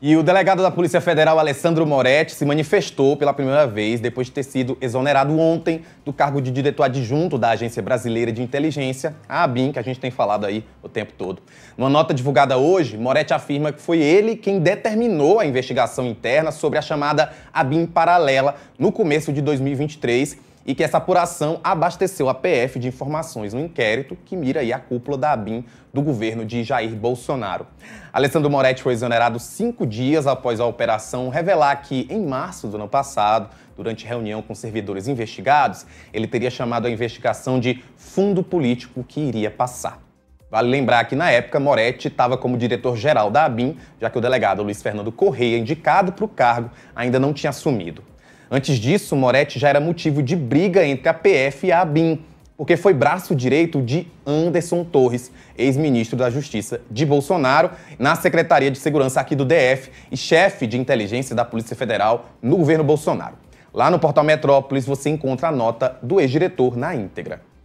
E o delegado da Polícia Federal, Alessandro Moretti, se manifestou pela primeira vez depois de ter sido exonerado ontem do cargo de diretor adjunto da Agência Brasileira de Inteligência, a ABIN, que a gente tem falado aí o tempo todo. Numa nota divulgada hoje, Moretti afirma que foi ele quem determinou a investigação interna sobre a chamada ABIN paralela no começo de 2023 e que essa apuração abasteceu a PF de informações no inquérito que mira aí a cúpula da ABIN do governo de Jair Bolsonaro. Alessandro Moretti foi exonerado cinco dias após a operação revelar que, em março do ano passado, durante reunião com servidores investigados, ele teria chamado a investigação de fundo político que iria passar. Vale lembrar que, na época, Moretti estava como diretor-geral da ABIN, já que o delegado Luiz Fernando Correia, indicado para o cargo, ainda não tinha assumido. Antes disso, Moretti já era motivo de briga entre a PF e a ABIN, porque foi braço direito de Anderson Torres, ex-ministro da Justiça de Bolsonaro, na Secretaria de Segurança aqui do DF e chefe de inteligência da Polícia Federal no governo Bolsonaro. Lá no portal Metrópolis você encontra a nota do ex-diretor na íntegra.